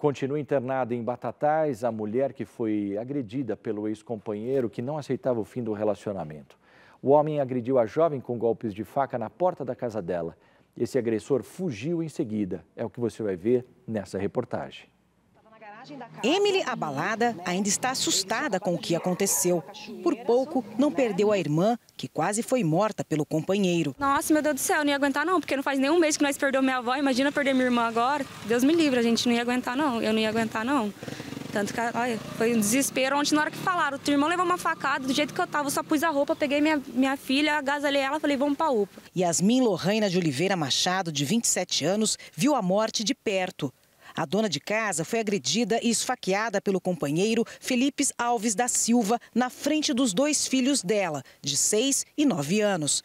Continua internada em Batatais a mulher que foi agredida pelo ex-companheiro que não aceitava o fim do relacionamento. O homem agrediu a jovem com golpes de faca na porta da casa dela. Esse agressor fugiu em seguida. É o que você vai ver nessa reportagem. Emily, abalada, ainda está assustada com o que aconteceu. Por pouco, não perdeu a irmã, que quase foi morta pelo companheiro. Nossa, meu Deus do céu, não ia aguentar não, porque não faz nenhum mês que nós perdemos minha avó. Imagina perder minha irmã agora. Deus me livre, a gente não ia aguentar não. Eu não ia aguentar não. Tanto que, olha, foi um desespero. Ontem, na hora que falaram, o teu irmão levou uma facada, do jeito que eu tava, eu só pus a roupa, peguei minha, minha filha, agasalhei ela, falei, vamos pra UPA. Yasmin Lorraina de Oliveira Machado, de 27 anos, viu a morte de perto. A dona de casa foi agredida e esfaqueada pelo companheiro Felipe Alves da Silva na frente dos dois filhos dela, de 6 e 9 anos.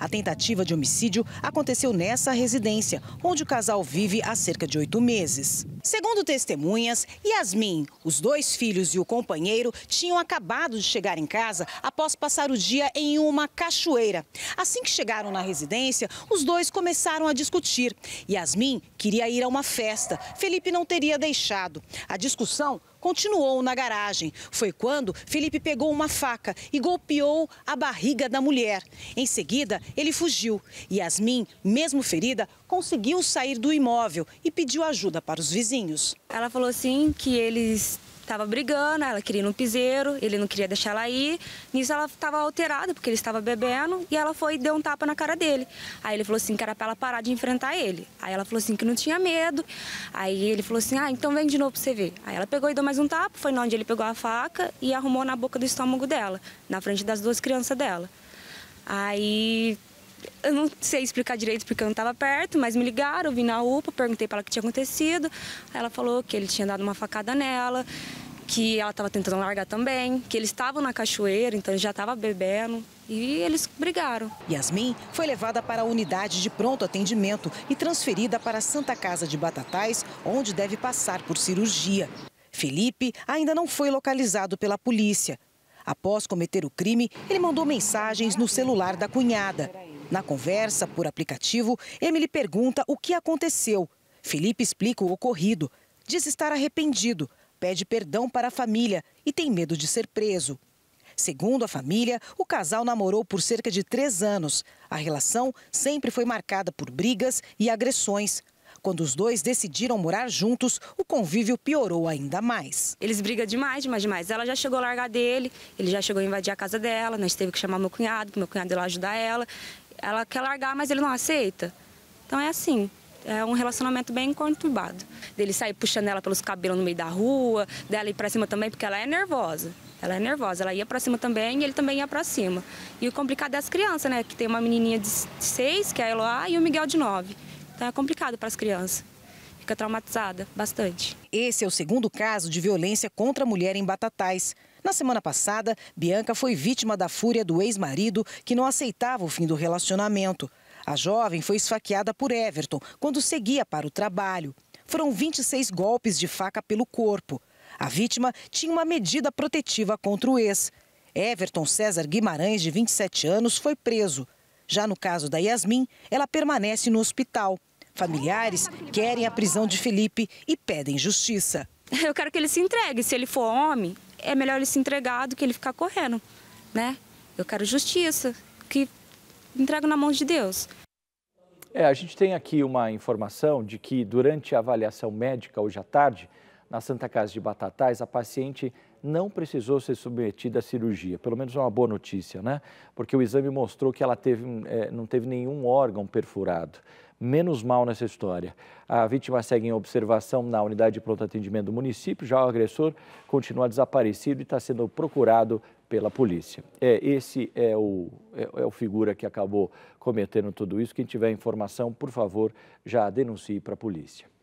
A tentativa de homicídio aconteceu nessa residência, onde o casal vive há cerca de oito meses. Segundo testemunhas, Yasmin, os dois filhos e o companheiro tinham acabado de chegar em casa após passar o dia em uma cachoeira. Assim que chegaram na residência, os dois começaram a discutir. Yasmin queria ir a uma festa, Felipe não teria deixado. A discussão continuou na garagem. Foi quando Felipe pegou uma faca e golpeou a barriga da mulher. Em seguida, ele fugiu. Yasmin, mesmo ferida, conseguiu sair do imóvel e pediu ajuda para os vizinhos. Ela falou assim que eles estava brigando, ela queria ir no piseiro, ele não queria deixar ela ir. Nisso ela estava alterada, porque ele estava bebendo, e ela foi e deu um tapa na cara dele. Aí ele falou assim que era para ela parar de enfrentar ele. Aí ela falou assim que não tinha medo. Aí ele falou assim, ah, então vem de novo para você ver. Aí ela pegou e deu mais um tapa, foi onde ele pegou a faca e arrumou na boca do estômago dela, na frente das duas crianças dela. Aí eu não sei explicar direito porque eu não estava perto, mas me ligaram, eu vim na UPA, perguntei para ela o que tinha acontecido. Ela falou que ele tinha dado uma facada nela, que ela estava tentando largar também, que eles estavam na cachoeira, então já estava bebendo. E eles brigaram. Yasmin foi levada para a unidade de pronto atendimento e transferida para a Santa Casa de Batatais, onde deve passar por cirurgia. Felipe ainda não foi localizado pela polícia. Após cometer o crime, ele mandou mensagens no celular da cunhada. Na conversa por aplicativo, Emily pergunta o que aconteceu. Felipe explica o ocorrido, diz estar arrependido, pede perdão para a família e tem medo de ser preso. Segundo a família, o casal namorou por cerca de três anos. A relação sempre foi marcada por brigas e agressões. Quando os dois decidiram morar juntos, o convívio piorou ainda mais. Eles brigam demais, demais, demais. Ela já chegou a largar dele, ele já chegou a invadir a casa dela, nós né? teve que chamar meu cunhado, meu cunhado lá ajudar ela ela quer largar, mas ele não aceita. Então é assim. É um relacionamento bem conturbado. Dele sair puxando ela pelos cabelos no meio da rua, dela ir pra cima também, porque ela é nervosa. Ela é nervosa, ela ia pra cima também e ele também ia pra cima. E o complicado é as crianças, né? Que tem uma menininha de seis, que é a Eloá, e o Miguel de nove. Então é complicado para as crianças fica traumatizada bastante. Esse é o segundo caso de violência contra a mulher em Batatais. Na semana passada, Bianca foi vítima da fúria do ex-marido, que não aceitava o fim do relacionamento. A jovem foi esfaqueada por Everton quando seguia para o trabalho. Foram 26 golpes de faca pelo corpo. A vítima tinha uma medida protetiva contra o ex. Everton César Guimarães, de 27 anos, foi preso. Já no caso da Yasmin, ela permanece no hospital. Familiares querem a prisão de Felipe e pedem justiça. Eu quero que ele se entregue. Se ele for homem, é melhor ele se entregar do que ele ficar correndo, né? Eu quero justiça, que entrego na mão de Deus. É, a gente tem aqui uma informação de que durante a avaliação médica hoje à tarde, na Santa Casa de Batatais, a paciente não precisou ser submetida à cirurgia. Pelo menos é uma boa notícia, né? Porque o exame mostrou que ela teve, é, não teve nenhum órgão perfurado menos mal nessa história. A vítima segue em observação na unidade de pronto atendimento do município, já o agressor continua desaparecido e está sendo procurado pela polícia. É, esse é o, é, é, o figura que acabou cometendo tudo isso. Quem tiver informação, por favor, já denuncie para a polícia.